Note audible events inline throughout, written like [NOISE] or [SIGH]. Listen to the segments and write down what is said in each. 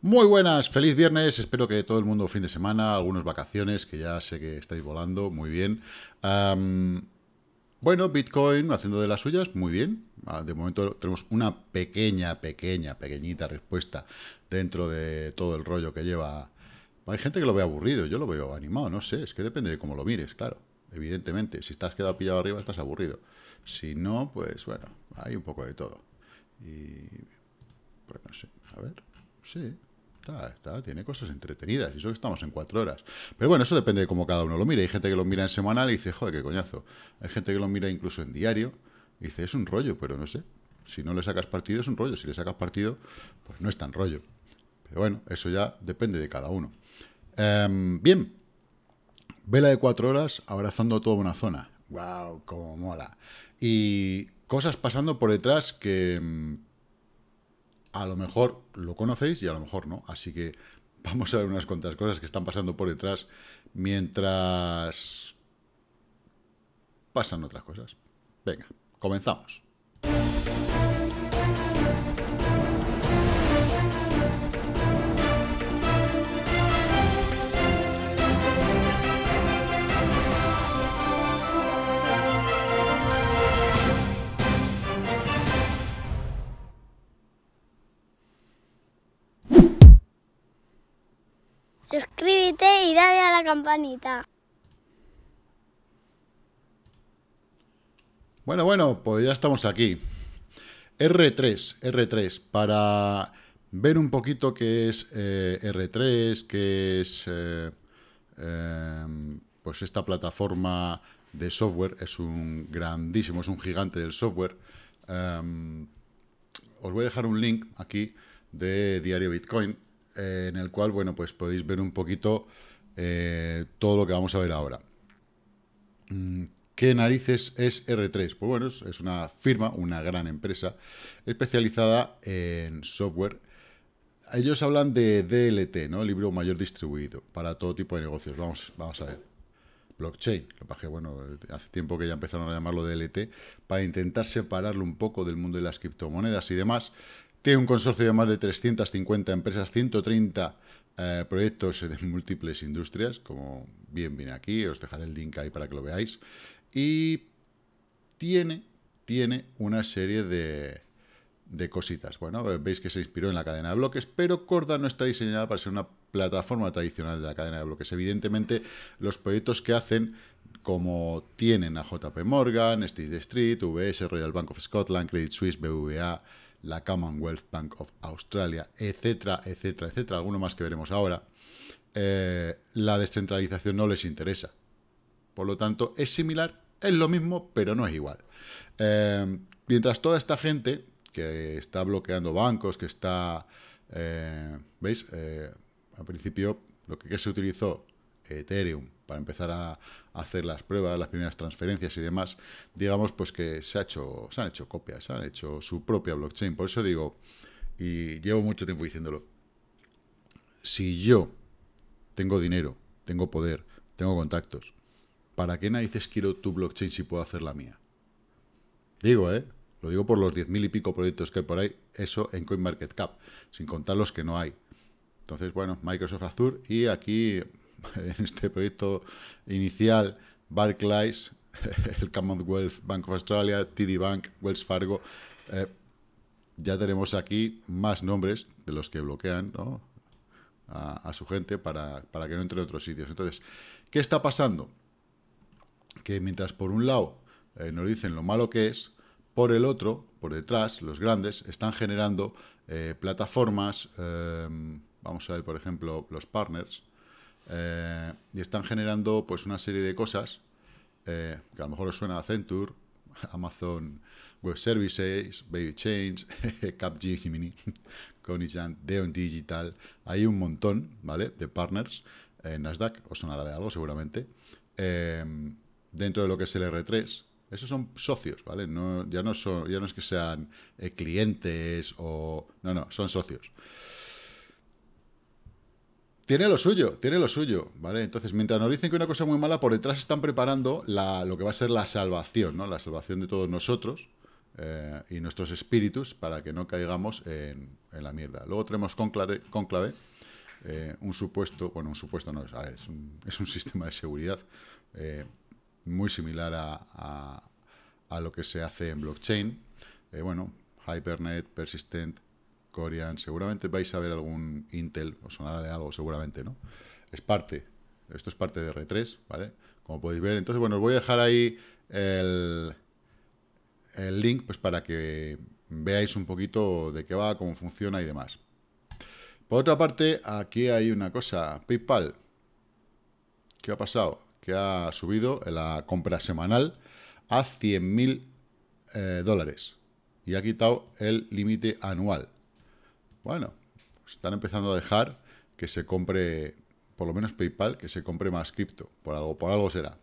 Muy buenas, feliz viernes, espero que todo el mundo fin de semana, algunos vacaciones, que ya sé que estáis volando, muy bien. bueno, Bitcoin haciendo de las suyas, muy bien. Ah, de momento tenemos una pequeña, pequeña, pequeñita respuesta dentro de todo el rollo que lleva. Hay gente que lo ve aburrido, yo lo veo animado, no sé, es que depende de cómo lo mires, claro. Evidentemente, si estás quedado pillado arriba, estás aburrido. Si no, pues bueno, hay un poco de todo. Y. Pues no sé, a ver, sí, está, tiene cosas entretenidas, y eso que estamos en cuatro horas. Pero bueno, eso depende de cómo cada uno lo mire. Hay gente que lo mira en semanal y dice, joder, qué coñazo. Hay gente que lo mira incluso en diario y dice, es un rollo, pero no sé. Si no le sacas partido, es un rollo. Si le sacas partido, pues no es tan rollo. Pero bueno, eso ya depende de cada uno. Em, bien, vela de cuatro horas abrazando toda una zona. ¡Wow! ¡Cómo mola! Y cosas pasando por detrás que em, a lo mejor lo conocéis y a lo mejor no. Así que [LAUGHS] vamos a ver unas cuantas cosas que están pasando por detrás mientras pasan otras cosas. Venga, comenzamos. a la campanita. Bueno, bueno, pues ya estamos aquí. R3, R3, para ver un poquito qué es eh, R3, qué es eh, em, pues esta plataforma de software, es un grandísimo, es un gigante del software. Em, os voy a dejar un link aquí de Diario Bitcoin, eh, en el cual, bueno, pues podéis ver un poquito eh, todo lo que vamos a ver ahora. Mm, ¿Qué narices es R3? Pues bueno, es una firma, una gran empresa especializada en software. Ellos hablan de DLT, ¿no? El libro mayor distribuido para todo tipo de negocios. Vamos, vamos a ver blockchain. Lo que bueno, hace tiempo que ya empezaron a llamarlo DLT, para intentar separarlo un poco del mundo de las criptomonedas y demás. Tiene un consorcio de más de 350 empresas, 130 eh, proyectos [LAUGHS] de múltiples industrias, como bien viene aquí, os dejaré el link ahí para que lo veáis, y tiene, tiene una serie de, de cositas. Bueno, eh, veis que se inspiró en la cadena de bloques, pero Corda no está diseñada para ser una plataforma tradicional de la cadena de bloques. Evidentemente, los proyectos que hacen, como tienen a JP Morgan, State Street, UBS, Royal Bank of Scotland, Credit Suisse, BVA, la Commonwealth Bank of Australia, etcétera, etcétera, etcétera, alguno más que veremos ahora, eh, la descentralización no les interesa. Por lo tanto, es similar, es lo mismo, pero no es igual. Eh, mientras toda esta gente que está bloqueando bancos, que está, eh, ¿veis? al principio, lo que se utilizó, Ethereum, para empezar a, hacer las pruebas, las primeras transferencias y demás, digamos pues que se, ha hecho, se han hecho copias, se han hecho su propia blockchain. Por eso digo, y llevo mucho tiempo diciéndolo, si yo tengo dinero, tengo poder, tengo contactos, ¿para qué narices quiero tu blockchain si puedo hacer la mía? Digo, ¿eh? Lo digo por los diez mil y pico proyectos que hay por ahí, eso en CoinMarketCap, sin contar los que no hay. Entonces, bueno, Microsoft Azure y aquí [LAUGHS] en este proyecto inicial, Barclays, [LAUGHS] el Commonwealth Bank of Australia, TD Bank, Wells Fargo. Eh, ya tenemos aquí más nombres de los que bloquean a, su gente para, que no entre en otros sitios. Entonces, ¿qué está pasando? Que mientras por un lado eh, nos dicen lo malo que es, por el otro, por detrás, los grandes están generando eh, plataformas, vamos a ver por ejemplo los partners, eh, y están generando pues una serie de cosas eh, que a lo mejor os suena a Accenture, [LAUGHS] Amazon Web Services, Baby Change, [LAUGHS] Capgemini, [LAUGHS] Cognizant, Deon Digital. Hay un montón, ¿vale? De partners en eh, Nasdaq, os sonará de algo seguramente. dentro de lo que es el R3, esos son socios, ¿vale? No, ya, no son, ya no es que sean clientes o... No, no, son socios tiene lo suyo, tiene lo suyo, ¿vale? Entonces, mientras nos dicen que una cosa muy mala, por detrás están preparando lo que va a ser la salvación, ¿no? La salvación de todos nosotros eh, y nuestros espíritus para que no caigamos en, la mierda. Luego tenemos conclave, eh, un supuesto, bueno, un supuesto no, es, un, [LAUGHS] es un sistema de seguridad eh, muy similar a, lo que se hace en blockchain. bueno, Hypernet, Persistent, seguramente vais a ver algún Intel, o sonará de algo, seguramente, ¿no? Es parte, esto es parte de R3, ¿vale? Como podéis ver, entonces, bueno, os voy a dejar ahí el, el link, pues para que veáis un poquito de qué va, cómo funciona y demás. Por otra parte, aquí hay una cosa, PayPal, ¿qué ha pasado? Que ha subido la compra semanal a 100.000 mil eh, dólares y ha quitado el límite anual bueno, están empezando a dejar que se compre, por lo menos PayPal, que se compre más cripto, por algo, por algo será.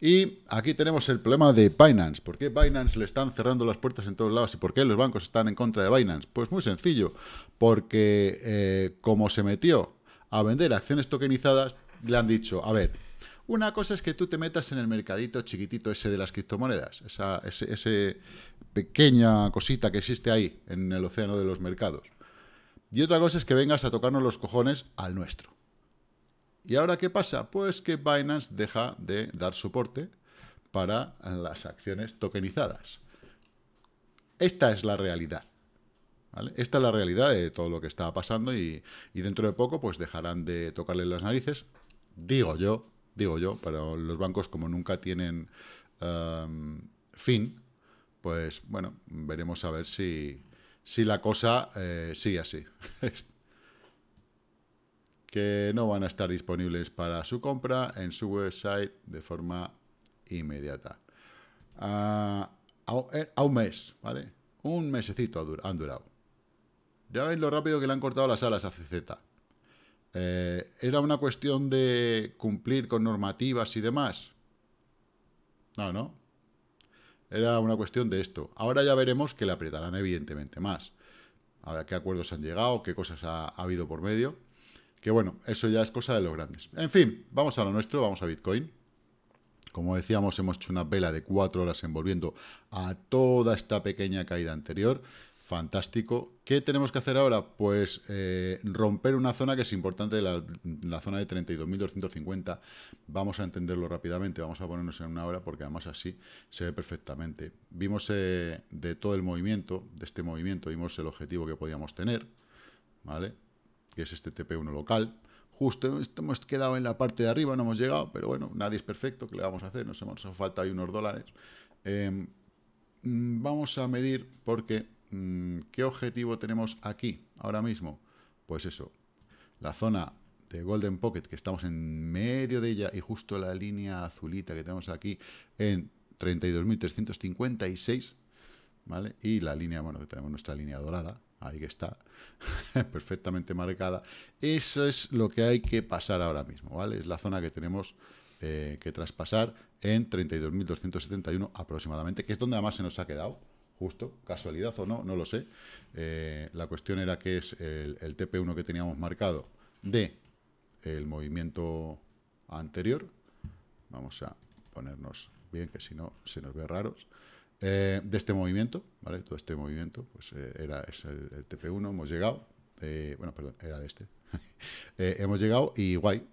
Y aquí tenemos el problema de Binance. ¿Por qué Binance le están cerrando las puertas en todos lados? ¿Y por qué los bancos están en contra de Binance? Pues muy sencillo, porque eh, como se metió a vender acciones tokenizadas, le han dicho, a ver, una cosa es que tú te metas en el mercadito chiquitito ese de las criptomonedas, esa ese pequeña cosita que existe ahí en el océano de los mercados. Y otra cosa es que vengas a tocarnos los cojones al nuestro. ¿Y ahora qué pasa? Pues que Binance deja de dar soporte para las acciones tokenizadas. Esta es la realidad. Esta es la realidad de todo lo que está pasando y, dentro de poco pues dejarán de tocarle las narices. Digo yo, digo yo, pero los bancos como nunca tienen em, fin, pues bueno, veremos a ver si, si la cosa eh, sigue así. [LAUGHS] que no van a estar disponibles para su compra en su website de forma inmediata. Ah, eh, a, un mes, ¿vale? Un mesecito han durado. Ya veis lo rápido que le han cortado las alas a CZ. Eh, ¿Era una cuestión de cumplir con normativas y demás? No, no. Era una cuestión de esto. Ahora ya veremos que le apretarán evidentemente más. A ver qué acuerdos han llegado, qué cosas ha, ha habido por medio. Que bueno, eso ya es cosa de los grandes. En fin, vamos a lo nuestro, vamos a Bitcoin. Como decíamos, hemos hecho una vela de cuatro horas envolviendo a toda esta pequeña caída anterior fantástico. ¿Qué tenemos que hacer ahora? Pues eh, romper una zona que es importante, la, zona de 32.250. Vamos a entenderlo rápidamente, vamos a ponernos en una hora porque además así se ve perfectamente. Vimos eh, de todo el movimiento, de este movimiento, vimos el objetivo que podíamos tener, ¿vale? Que es este TP1 local. Justo hemos quedado en la parte de arriba, no hemos llegado, pero bueno, nadie es perfecto, ¿qué le vamos a hacer? Nos hemos faltado ahí unos dólares. Em, mm, vamos a medir porque Mm, ¿Qué objetivo tenemos aquí ahora mismo? Pues eso, la zona de Golden Pocket, que estamos en medio de ella y justo la línea azulita que tenemos aquí en 32.356, ¿vale? Y la línea, bueno, que tenemos nuestra línea dorada, ahí que está, [LAUGHS] perfectamente marcada. Eso es lo que hay que pasar ahora mismo, ¿vale? Es la zona que tenemos eh, que traspasar en 32.271 aproximadamente, que es donde además se nos ha quedado justo, casualidad o no, no lo sé. Eh, la cuestión era que es el, TP1 que teníamos marcado de el movimiento anterior. Vamos a ponernos bien, que si no se nos ve raros. Eh, de este movimiento, ¿vale? Todo este movimiento, pues eh, era es el, el, TP1, hemos llegado. bueno, perdón, era de este. [LAUGHS] hemos llegado y guay.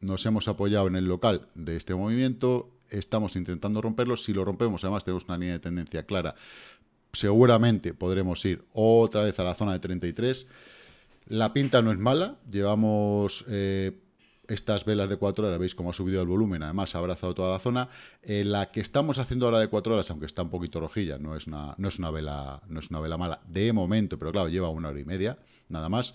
nos hemos apoyado en el local de este movimiento estamos intentando romperlo. Si lo rompemos, además tenemos una línea de tendencia clara, seguramente podremos ir otra vez a la zona de 33. La pinta no es mala, llevamos... Eh, estas velas de 4 horas, veis cómo ha subido el volumen, además ha abrazado toda la zona. Eh, la que estamos haciendo ahora de 4 horas, aunque está un poquito rojilla, no es, una, no, es una vela, no es una vela mala de momento, pero claro, lleva una hora y media, nada más.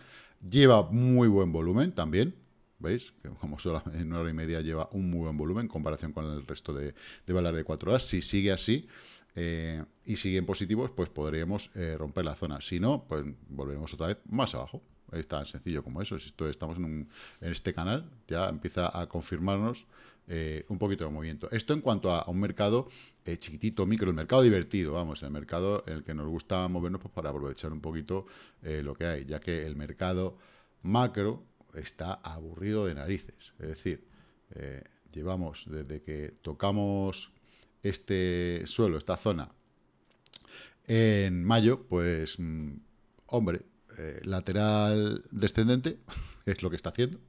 Lleva muy buen volumen también, ¿Veis? Que como solo [LAUGHS] en una hora y media lleva un muy buen volumen en comparación con el resto de, de balas de 4 horas. Si sigue así eh, y siguen positivos, pues podríamos eh, romper la zona. Si no, pues volveremos otra vez más abajo. Es tan sencillo como eso. Si estamos en, un, en este canal, ya empieza a confirmarnos eh, un poquito de movimiento. Esto en cuanto a, un mercado chiquitito, micro, el mercado divertido, vamos, el mercado en el que nos gusta movernos pues, para aprovechar un poquito lo que hay, ya que el mercado macro está aburrido de narices. Es decir, eh, llevamos desde que tocamos este suelo, esta zona, en mayo, pues, mm, hombre, eh, lateral descendente [LAUGHS] es lo que está haciendo.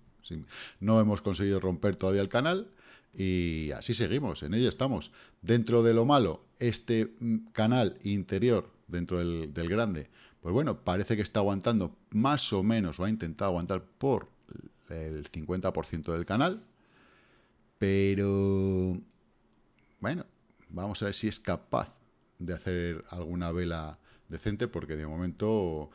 No hemos conseguido romper todavía el canal y así seguimos, en ello estamos. Dentro de lo malo, este mm, canal interior, dentro del grande, pues bueno, parece que está aguantando más o menos, o ha intentado aguantar por el 50% del canal. Pero, bueno, vamos a ver si es capaz de hacer alguna vela decente, porque de momento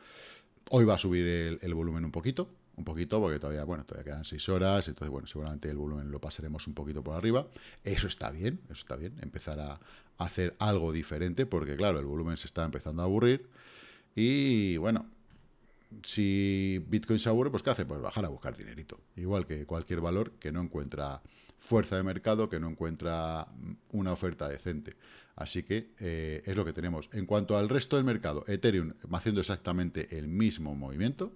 hoy va a subir el, volumen un poquito, un poquito, porque todavía, bueno, todavía quedan 6 horas, entonces, bueno, seguramente el volumen lo pasaremos un poquito por arriba. Eso está bien, eso está bien, empezar a hacer algo diferente, porque claro, el volumen se está empezando a aburrir. Y bueno, si Bitcoin se aburre, pues ¿qué hace? Pues bajar a buscar dinerito. Igual que cualquier valor que no encuentra fuerza de mercado, que no encuentra mm, una oferta decente. Así que eh, es lo que tenemos. En cuanto al resto del mercado, Ethereum haciendo exactamente el mismo movimiento.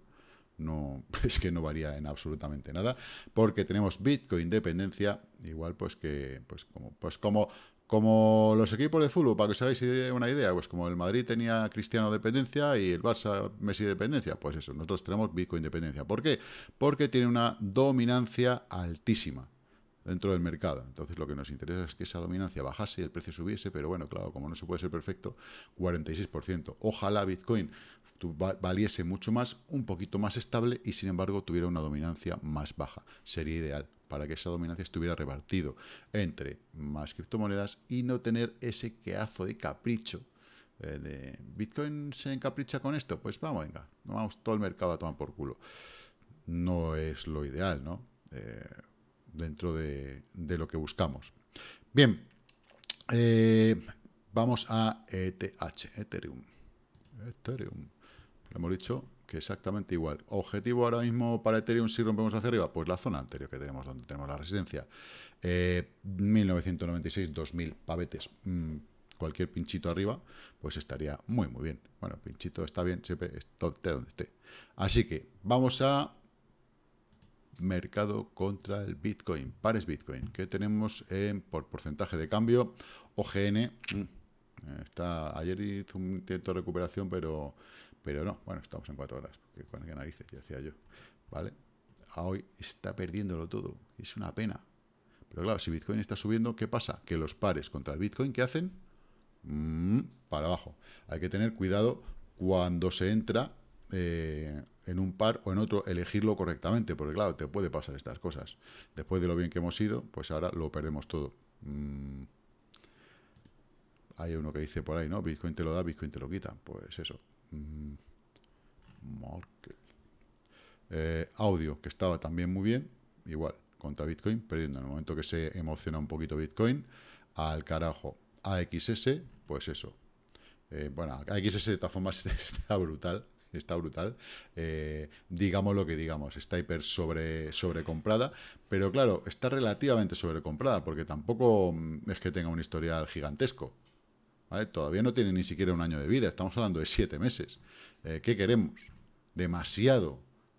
No, [LAUGHS] es que no varía en absolutamente nada, porque tenemos Bitcoin dependencia, igual pues que, pues como, pues como como los equipos de fútbol, para que os hagáis una idea, pues como el Madrid tenía Cristiano dependencia y el Barça Messi dependencia, pues eso, nosotros tenemos Bitcoin dependencia. ¿Por qué? Porque tiene una dominancia altísima dentro del mercado. Entonces lo que nos interesa es que esa dominancia bajase y el precio subiese, pero bueno, claro, como no se puede ser perfecto, 46%. Ojalá Bitcoin valiese mucho más, un poquito más estable y sin embargo tuviera una dominancia más baja. Sería ideal para que esa dominancia estuviera repartido entre más criptomonedas y no tener ese queazo de capricho eh, Bitcoin se encapricha con esto, pues vamos, venga, vamos todo el mercado a tomar por culo. No es lo ideal, ¿no? Eh, dentro de, lo que buscamos. Bien, eh, vamos a ETH, Ethereum. Ethereum, lo hemos dicho, que exactamente igual. Objetivo ahora mismo para Ethereum si rompemos hacia arriba, pues la zona anterior que tenemos, donde tenemos la resistencia. 1996-2000 eh, pavetes, mm, cualquier pinchito arriba, pues estaría muy, muy bien. Bueno, pinchito está bien, siempre esté donde esté. Así que vamos a mercado contra el Bitcoin, pares Bitcoin, que tenemos por porcentaje de cambio, OGN, mm, está, ayer hizo un intento de recuperación, pero pero no, bueno, estamos en cuatro horas, que con qué narices, ya decía yo, ¿vale? hoy está perdiéndolo todo, es una pena. Pero claro, si Bitcoin está subiendo, ¿qué pasa? Que los pares contra el Bitcoin, ¿qué hacen? Mm, para abajo. Hay que tener cuidado cuando se entra eh, en un par o en otro, elegirlo correctamente, porque claro, te puede pasar estas cosas. Después de lo bien que hemos ido, pues ahora lo perdemos todo. Mm. Hay uno que dice por ahí, ¿no? Bitcoin te lo da, Bitcoin te lo quita. Pues eso. Mm, eh, audio, que estaba también muy bien, igual, contra Bitcoin, perdiendo en el momento que se emociona un poquito Bitcoin, al carajo. AXS, pues eso. Eh, bueno, AXS de todas formas [LAUGHS] está brutal, está brutal. Eh, digamos lo que digamos, está hiper sobre, sobrecomprada, pero claro, está relativamente sobrecomprada, porque tampoco mm, es que tenga un historial gigantesco. ¿vale? Todavía no tiene ni siquiera un año de vida, estamos hablando de siete meses. Eh, ¿Qué queremos? Demasiado.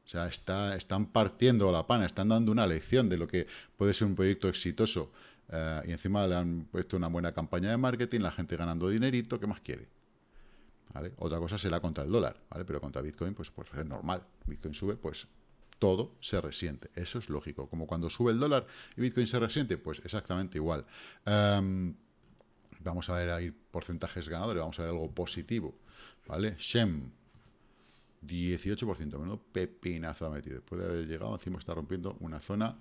O sea, está, están partiendo la pana, están dando una lección de lo que puede ser un proyecto exitoso. Eh, y encima le han puesto una buena campaña de marketing, la gente ganando dinerito, ¿qué más quiere? Otra cosa será contra el dólar, ¿vale? Pero contra Bitcoin, pues, pues es normal. Bitcoin sube, pues todo se resiente. Eso es lógico. Como cuando sube el dólar y Bitcoin se resiente, pues exactamente igual. Em, vamos a ver ahí porcentajes ganadores, vamos a ver algo positivo, ¿vale? Shem, 18%, menudo pepinazo ha metido. Después de haber llegado, encima está rompiendo una zona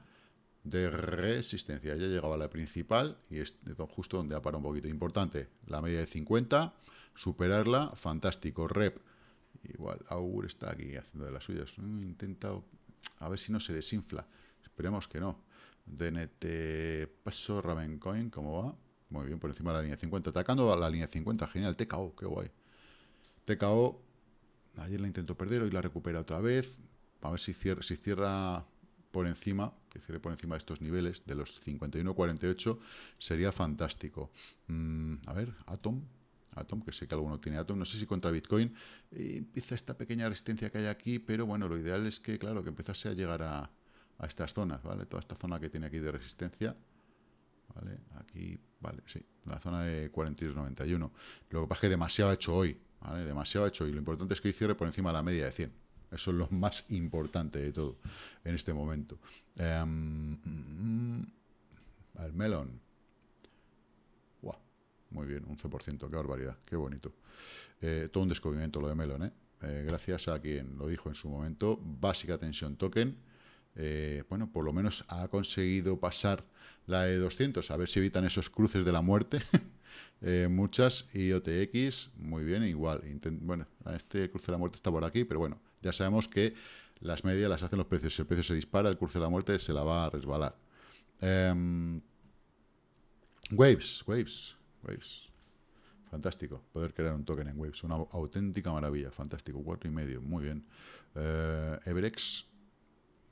de resistencia. Ya llegaba a la principal y es justo donde ha un poquito. Importante, la media de 50, superarla, fantástico. Rep, igual, Augur está aquí haciendo de las suyas. Mm, intenta, a ver si no se desinfla. Esperemos que no. DNT, paso, Ravencoin, ¿cómo va? Muy bien, por encima de la línea 50. Atacando a la línea 50. Genial, TKO, qué guay. TKO. Ayer la intentó perder, hoy la recupera otra vez. A ver si cierra, si cierra por encima, que cierre por encima de estos niveles, de los 51-48, sería fantástico. Mm, a ver, Atom. Atom, que sé que alguno tiene Atom, no sé si contra Bitcoin empieza esta pequeña resistencia que hay aquí, pero bueno, lo ideal es que, claro, que empezase a llegar a, a estas zonas, ¿vale? Toda esta zona que tiene aquí de resistencia, Aquí, vale, sí, la zona de 42.91. Lo que pasa es que demasiado ha hecho hoy, Demasiado ha hecho hoy. Lo importante es que hoy cierre por encima de la media de 100. Eso es lo [LAUGHS] más importante de todo en este momento. Em, mm, el Melon muy bien, 11%, qué barbaridad, qué bonito. Eh, todo un descubrimiento lo de Melon, ¿eh? Eh, gracias a quien lo dijo en su momento, básica tensión token eh, bueno, por lo menos ha conseguido pasar la E200, a ver si evitan esos cruces de la muerte. [LAUGHS] Eh, muchas IOTX, muy bien, igual. bueno, este cruce de la muerte está por aquí, pero bueno, ya sabemos que las medias las hacen los precios. Si el precio se dispara, el cruce de la muerte se la va a resbalar. Em, waves, Waves, Waves. Fantástico, poder crear un token en Waves, una auténtica maravilla, fantástico, cuatro y medio, muy bien. Eh, Everex,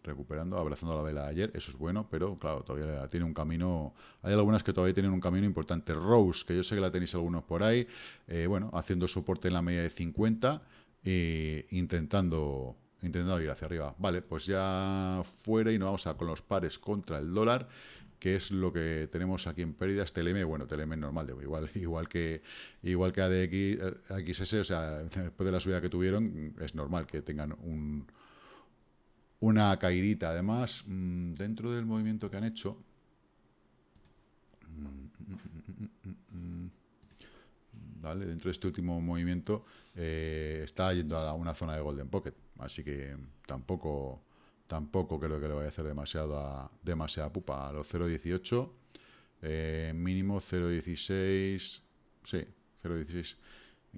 recuperando, abrazando la vela ayer, eso es bueno, pero claro, todavía tiene un camino, hay algunas que todavía tienen un camino importante. Rose, que yo sé que la tenéis algunos por ahí, eh, bueno, haciendo soporte en la media de 50 e intentando, intentando ir hacia arriba. Vale, pues ya fuera y nos vamos a con los pares contra el dólar que es lo que tenemos aquí en pérdidas, TLM, bueno, TLM normal, igual, [LAUGHS] igual que igual que ADX, eh, XS, o sea, [LAUGHS] después de la subida que tuvieron, es normal que tengan un, una caidita. Además, mm, dentro del movimiento que han hecho... Mm, mm, vale, dentro de este último movimiento eh, está yendo a una zona de Golden Pocket. Así que tampoco, tampoco creo que le vaya a hacer demasiada, demasiada pupa. A los 0.18, eh, mínimo 0.16, sí, 0.16.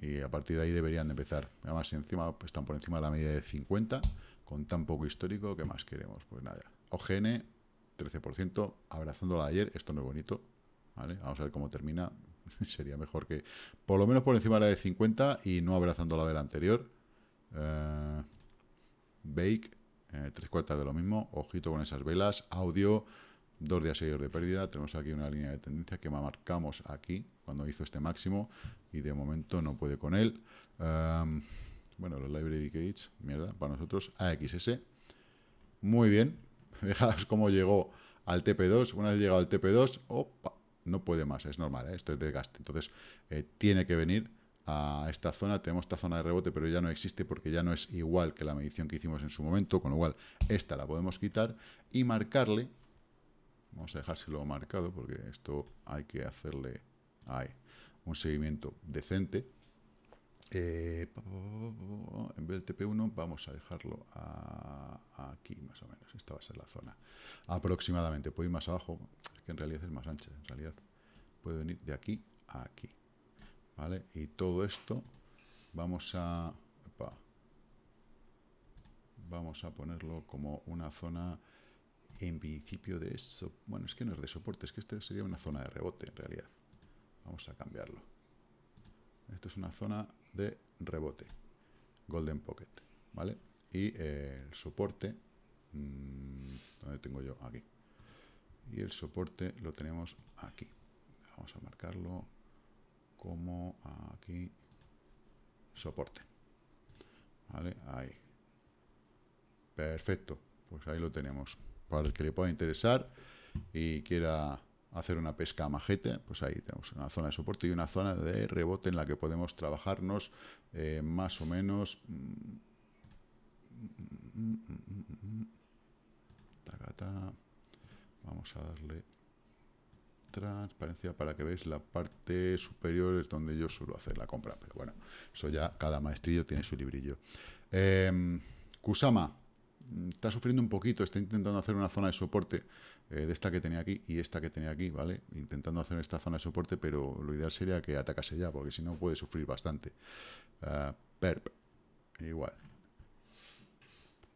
Y a partir de ahí deberían de empezar. Además, encima pues, están por encima de la media de 50 con tan poco histórico, ¿qué más queremos? Pues nada, OGN, 13%, abrazándola ayer, esto no es bonito, ¿vale? Vamos a ver cómo termina, [LAUGHS] sería mejor que, por lo menos por encima de la de 50 y no abrazando la vela anterior. Eh, Bake, eh, tres cuartas de lo mismo, ojito con esas velas, audio, dos días seguidos de pérdida, tenemos aquí una línea de tendencia que marcamos aquí cuando hizo este máximo y de momento no puede con él. Eh, bueno, los library gates, mierda, para nosotros, AXS. Muy bien, [LAUGHS] fijaos cómo llegó al TP2, una vez llegado al TP2, opa, no puede más, es normal, ¿eh? esto es desgaste, entonces eh, tiene que venir a esta zona, tenemos esta zona de rebote, pero ya no existe porque ya no es igual que la medición que hicimos en su momento, con lo cual esta la podemos quitar y marcarle, vamos a dejárselo marcado porque esto hay que hacerle un seguimiento decente, eh, en vez del TP1 vamos a dejarlo aquí más o menos. Esta va a ser la zona. Aproximadamente. puede ir más abajo, que en realidad es más ancha. En realidad puede venir de aquí a aquí. ¿Vale? Y todo esto vamos a... vamos a ponerlo como una zona en principio de eso. Bueno, es que no es de soporte, es que este sería una zona de rebote en realidad. Vamos a cambiarlo. Esto es una zona de rebote, Golden Pocket, ¿vale? Y eh, el soporte, mm, donde tengo yo? Aquí. Y el soporte lo tenemos aquí. Vamos a marcarlo como aquí, soporte. ¿Vale? Ahí. Perfecto. Pues ahí lo tenemos. Para el que le pueda interesar y quiera hacer una pesca a majete, pues ahí tenemos una zona de soporte y una zona de rebote en la que podemos trabajarnos más o menos... Vamos a darle transparencia para que veáis la parte superior es donde yo suelo hacer la compra. Pero bueno, eso ya cada maestrillo tiene su librillo. Kusama está sufriendo un poquito, está intentando hacer una zona de soporte eh, de esta que tenía aquí y esta que tenía aquí, ¿vale? Intentando hacer esta zona de soporte, pero lo ideal sería que atacase ya, porque si no puede sufrir bastante. Ah, perp, igual.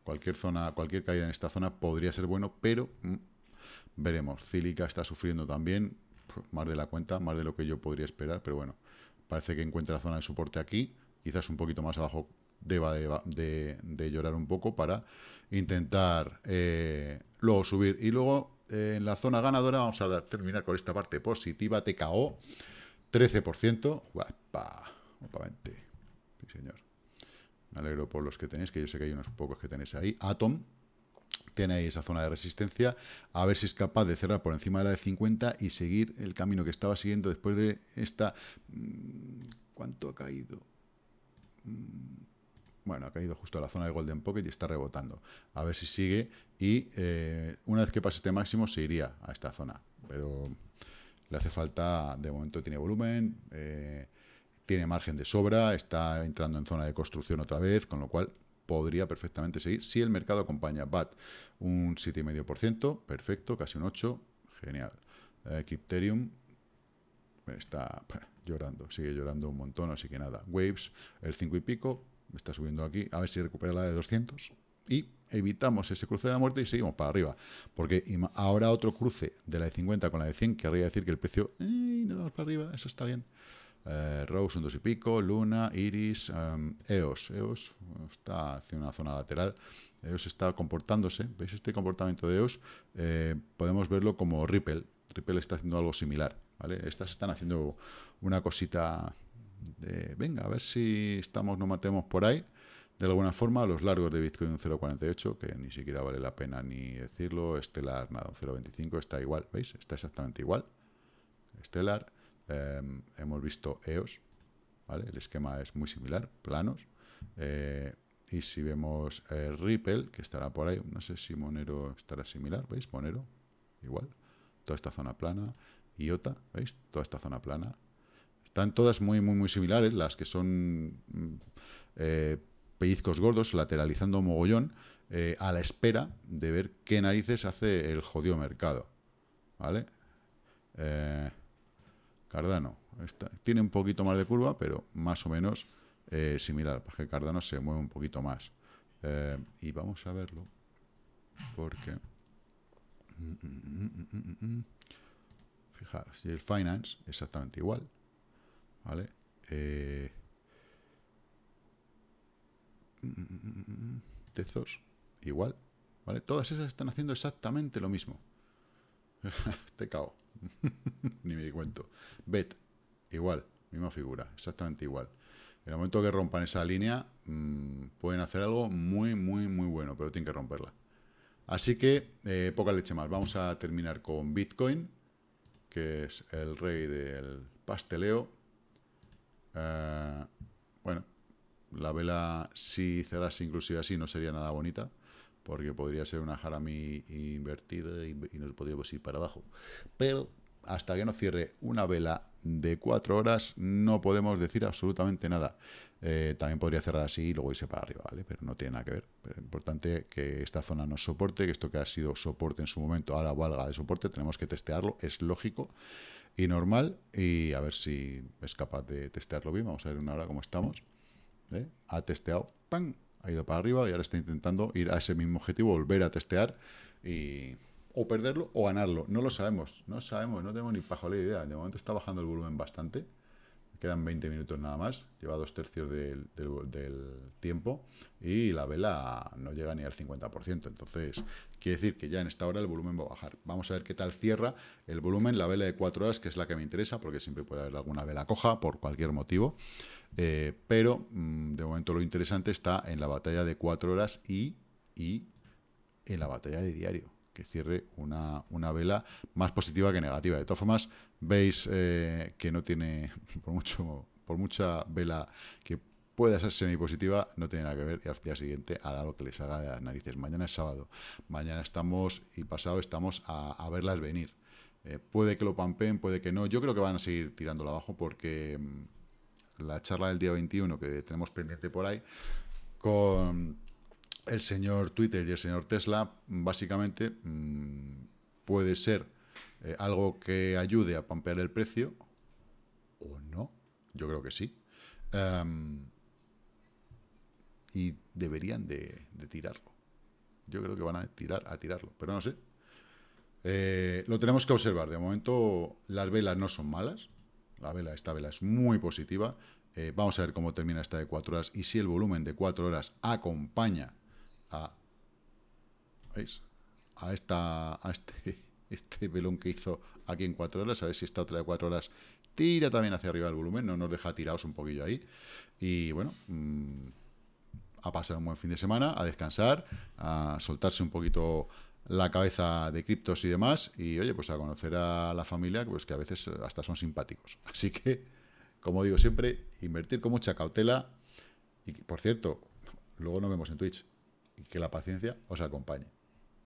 Cualquier zona, cualquier caída en esta zona podría ser bueno, pero mm, veremos. Cílica está sufriendo también, más de la cuenta, más de lo que yo podría esperar, pero bueno, parece que encuentra zona de soporte aquí, quizás un poquito más abajo deba de, llorar un poco para intentar eh, luego subir y luego en la zona ganadora, vamos a terminar con esta parte positiva, TKO, 13%, guapa, señor. Me alegro por los que tenéis, que yo sé que hay unos pocos que tenéis ahí. Atom, tiene ahí esa zona de resistencia, a ver si es capaz de cerrar por encima de la de 50 y seguir el camino que estaba siguiendo después de esta... Mm, ¿Cuánto ha caído? Mm, bueno, ha caído justo a la zona de Golden Pocket y está rebotando. A ver si sigue. Y eh, una vez que pase este máximo, se iría a esta zona. Pero le hace falta, de momento tiene volumen, eh, tiene margen de sobra, está entrando en zona de construcción otra vez, con lo cual podría perfectamente seguir. Si el mercado acompaña BAT un 7,5%, perfecto, casi un 8%, genial. Eh, Crypterium está [LAUGHS] llorando, sigue llorando un montón, así que nada. Waves, el 5 y pico, me está subiendo aquí, a ver si recupera la de 200 y evitamos ese cruce de la muerte y seguimos para arriba, porque ahora otro cruce de la de 50 con la de 100 querría decir que el precio, no nos vamos para arriba! Eso está bien. Eh, Rose un dos y pico, Luna, Iris, em, EOS. EOS está haciendo una zona lateral. EOS está comportándose. ¿Veis este comportamiento de EOS? Eh, podemos verlo como Ripple. Ripple está haciendo algo similar. ¿vale? Estas están haciendo una cosita venga, a ver si estamos, no matemos por ahí. De alguna forma, los largos de Bitcoin un 0.48, que ni siquiera vale la pena ni decirlo, Estelar, nada, un 0.25, está igual, ¿veis? Está exactamente igual. Estelar, em, hemos visto EOS, ¿vale? El esquema es muy similar, planos. Eh, y si vemos eh, Ripple, que estará por ahí, no sé si Monero estará similar, ¿veis? Monero, igual, toda esta zona plana. IOTA, ¿veis? Toda esta zona plana. Están todas muy, muy, muy similares, las que son mm, eh, pellizcos gordos, lateralizando mogollón, eh, a la espera de ver qué narices hace el jodido mercado. ¿Vale? Eh, Cardano. tiene un poquito más de curva, pero más o menos similar. Porque Cardano se mueve un poquito más. y vamos a verlo. Porque... Mm, mm, Fijaros, y el Finance exactamente igual. ¿vale? Eh, Tezos, igual, ¿vale? Todas esas están haciendo exactamente lo mismo. [LAUGHS] Te cago. [LAUGHS] Ni me di cuento. Bet, igual, misma figura, exactamente igual. En el momento que rompan esa línea, mm, pueden hacer algo muy, muy, muy bueno, pero tienen que romperla. Así que, eh, poca leche más. Vamos a terminar con Bitcoin, que es el rey del pasteleo. Eh, bueno, la vela si cerrase inclusive así no sería nada bonita, porque podría ser una jarami invertida y, no nos podríamos pues ir para abajo. Pero hasta que no cierre una vela de cuatro horas no podemos decir absolutamente nada. Eh, también podría cerrar así y luego irse para arriba, ¿vale? Pero no tiene nada que ver. importante que esta zona nos soporte, que esto que ha sido soporte en su momento ahora valga de soporte, tenemos que testearlo, es lógico y normal. Y a ver si es capaz de testearlo bien. Vamos a ver una hora cómo estamos. ¿eh? Ha testeado, ¡pam! Ha ido para arriba y ahora está intentando ir a ese mismo objetivo, volver a testear y o perderlo o ganarlo. No lo sabemos, no sabemos, no tenemos ni pajolera idea. De momento está bajando el volumen bastante. Quedan 20 minutos nada más, lleva dos tercios del, tiempo y la vela no llega ni al 50%. Entonces, quiere decir que ya en esta hora el volumen va a bajar. Vamos a ver qué tal cierra el volumen, la vela de 4 horas, que es la que me interesa, porque siempre puede haber alguna vela coja por cualquier motivo. Eh, pero mm, de momento lo interesante está en la batalla de 4 horas y, y en la batalla de diario que cierre una, una, vela más positiva que negativa. De todas formas, veis eh, que no tiene, [LAUGHS] por, mucho, por mucha vela que pueda ser semipositiva, no tiene nada que ver y al día siguiente hará lo que les haga de las narices. Mañana es sábado, mañana estamos y pasado estamos a, verlas venir. Eh, puede que lo pampeen, puede que no. Yo creo que van a seguir tirándolo abajo porque mm, la charla del día 21 que tenemos pendiente por ahí con el señor Twitter y el señor Tesla, básicamente mm, puede ser eh, algo que ayude a pampear el precio o no. Yo creo que sí. Em, y deberían de, tirarlo. Yo creo que van a tirar a tirarlo, pero no sé. Eh, lo tenemos que observar. De momento las velas no son malas. La vela, esta vela es muy positiva. Eh, vamos a ver cómo termina esta de 4 horas y si el volumen de 4 horas acompaña a, ¿veis? a esta a este este pelón que hizo aquí en cuatro horas, a ver si esta otra de cuatro horas tira también hacia arriba el volumen, no nos deja tirados un poquillo ahí. Y bueno, mm, a pasar un buen fin de semana, a descansar, a soltarse un poquito la cabeza de criptos y demás, y oye, pues a conocer a la familia, pues que a veces hasta son simpáticos. [LAUGHS] Así que, como digo siempre, invertir con mucha cautela, y por cierto, luego nos vemos en Twitch, y que la paciencia os acompañe.